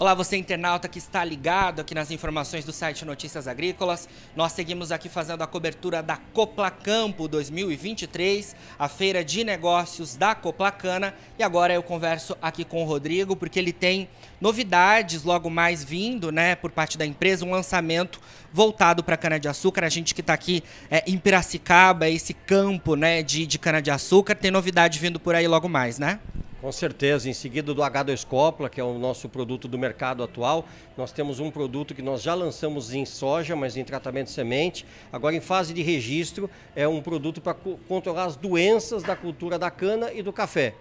Olá, você internauta que está ligado aqui nas informações do site Notícias Agrícolas. Nós seguimos aqui fazendo a cobertura da Coplacampo 2023, a feira de negócios da Coplacana. E agora eu converso aqui com o Rodrigo, porque ele tem novidades logo mais vindo, né, por parte da empresa, um lançamento voltado para cana-de-açúcar. A gente que está aqui é, em Piracicaba, esse campo, né, de, de cana-de-açúcar, tem novidade vindo por aí logo mais, né? Com certeza, em seguida do H2 Copla, que é o nosso produto do mercado atual, nós temos um produto que nós já lançamos em soja, mas em tratamento de semente. Agora em fase de registro, é um produto para controlar as doenças da cultura da cana e do café.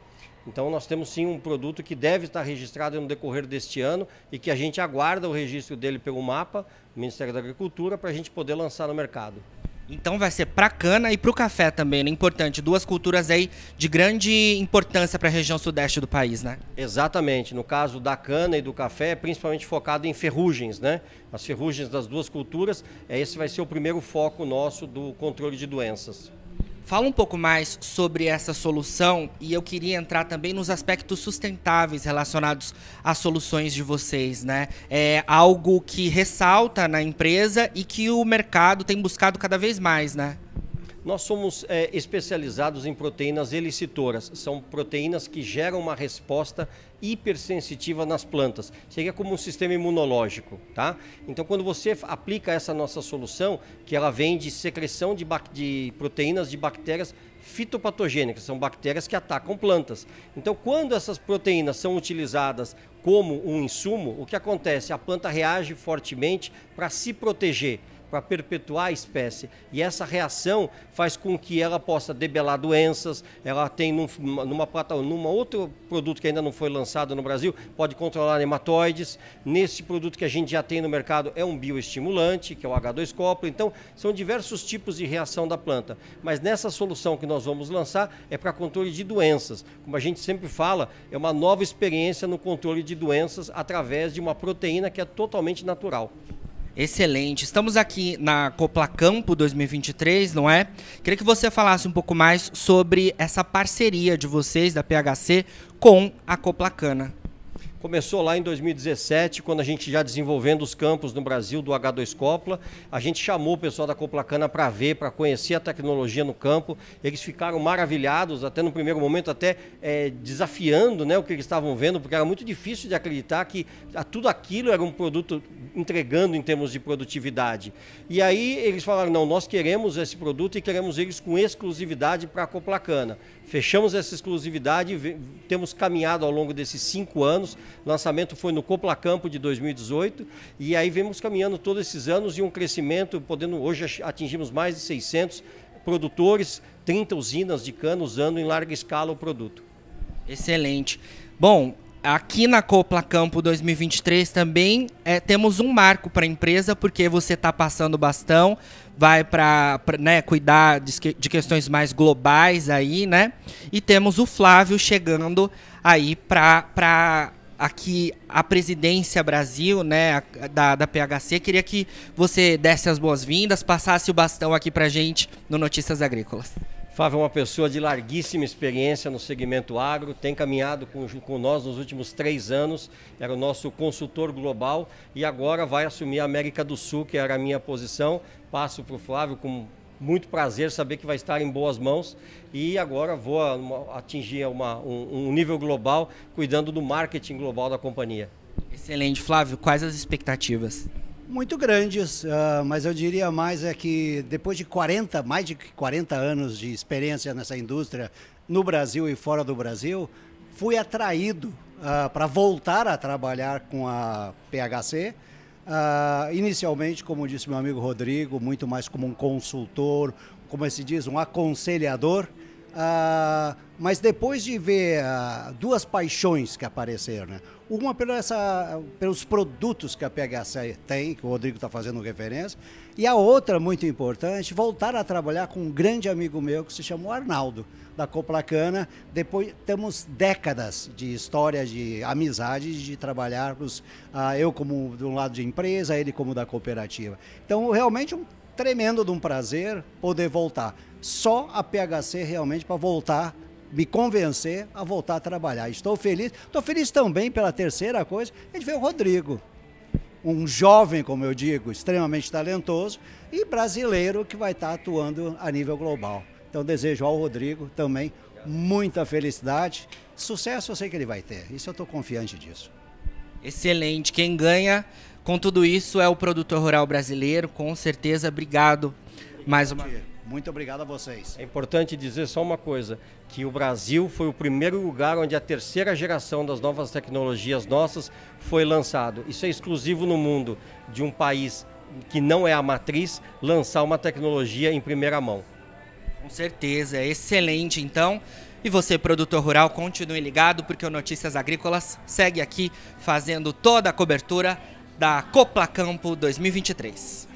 Então nós temos sim um produto que deve estar registrado no decorrer deste ano e que a gente aguarda o registro dele pelo mapa, Ministério da Agricultura, para a gente poder lançar no mercado. Então vai ser para cana e para o café também, né? Importante, duas culturas aí de grande importância para a região sudeste do país, né? Exatamente. No caso da cana e do café, é principalmente focado em ferrugens, né? As ferrugens das duas culturas, é, esse vai ser o primeiro foco nosso do controle de doenças. Fala um pouco mais sobre essa solução e eu queria entrar também nos aspectos sustentáveis relacionados às soluções de vocês, né? É algo que ressalta na empresa e que o mercado tem buscado cada vez mais, né? Nós somos é, especializados em proteínas elicitoras, são proteínas que geram uma resposta hipersensitiva nas plantas. Seria como um sistema imunológico, tá? Então, quando você aplica essa nossa solução, que ela vem de secreção de, de proteínas de bactérias fitopatogênicas, são bactérias que atacam plantas. Então, quando essas proteínas são utilizadas como um insumo, o que acontece? A planta reage fortemente para se proteger para perpetuar a espécie. E essa reação faz com que ela possa debelar doenças, ela tem num, numa, plata, numa outro produto que ainda não foi lançado no Brasil, pode controlar nematoides. Nesse produto que a gente já tem no mercado é um bioestimulante, que é o H2-copro. Então, são diversos tipos de reação da planta. Mas nessa solução que nós vamos lançar é para controle de doenças. Como a gente sempre fala, é uma nova experiência no controle de doenças através de uma proteína que é totalmente natural. Excelente. Estamos aqui na Copla Campo 2023, não é? Queria que você falasse um pouco mais sobre essa parceria de vocês da PHC com a Coplacana. Começou lá em 2017, quando a gente já desenvolvendo os campos no Brasil do H2 Copla. A gente chamou o pessoal da Coplacana para ver, para conhecer a tecnologia no campo. Eles ficaram maravilhados, até no primeiro momento, até é, desafiando né, o que eles estavam vendo, porque era muito difícil de acreditar que tudo aquilo era um produto entregando em termos de produtividade. E aí eles falaram: não, nós queremos esse produto e queremos eles com exclusividade para a Coplacana. Fechamos essa exclusividade, temos caminhado ao longo desses cinco anos. lançamento foi no Copla Campo de 2018 e aí vemos caminhando todos esses anos e um crescimento, podendo hoje atingimos mais de 600 produtores, 30 usinas de cana usando em larga escala o produto. Excelente. Bom, Aqui na Copla Campo 2023 também é, temos um marco para a empresa, porque você está passando o bastão, vai para né, cuidar de, de, questões mais globais aí, né? E temos o Flávio chegando aí para aqui a presidência Brasil, né, da, da PHC. Queria que você desse as boas-vindas, passasse o bastão aqui para gente no Notícias Agrícolas. Fábio é uma pessoa de larguíssima experiência no segmento agro, tem caminhado com, com, nós nos últimos três anos, era o nosso consultor global e agora vai assumir a América do Sul, que era a minha posição. Passo para o Flávio com muito prazer saber que vai estar em boas mãos e agora vou atingir uma, um, um nível global, cuidando do marketing global da companhia. Excelente, Flávio. Quais as expectativas? Muito grandes, uh, mas eu diria mais é que depois de 40, mais de 40 anos de experiência nessa indústria no Brasil e fora do Brasil, fui atraído uh, ah, para voltar a trabalhar com a PHC. Uh, ah, inicialmente, como disse meu amigo Rodrigo, muito mais como um consultor, como se diz, um aconselhador. Ah, mas depois de ver ah, duas paixões que apareceram, né? uma pela essa, pelos produtos que a PHC tem, que o Rodrigo está fazendo referência, e a outra, muito importante, voltar a trabalhar com um grande amigo meu que se chamou Arnaldo, da Coplacana. Depois temos décadas de história, de amizade, de trabalharmos, ah, eu como de um lado de empresa, ele como da cooperativa. Então, realmente, um tremendo de um prazer poder voltar só a PHC realmente para voltar me convencer a voltar a trabalhar. Estou feliz. Estou feliz também pela terceira coisa. A gente vê o Rodrigo, um jovem, como eu digo, extremamente talentoso e brasileiro que vai estar tá atuando a nível global. Então desejo ao Rodrigo também muita felicidade. Sucesso eu sei que ele vai ter. Isso eu estou confiante disso. Excelente. Quem ganha com tudo isso é o produtor rural brasileiro, com certeza. Obrigado mais uma muito obrigado a vocês. É importante dizer só uma coisa, que o Brasil foi o primeiro lugar onde a terceira geração das novas tecnologias nossas foi lançado. Isso é exclusivo no mundo de um país que não é a matriz lançar uma tecnologia em primeira mão. Com certeza, é excelente então. E você, produtor rural, continue ligado porque o Notícias Agrícolas segue aqui fazendo toda a cobertura da Copla Campo 2023.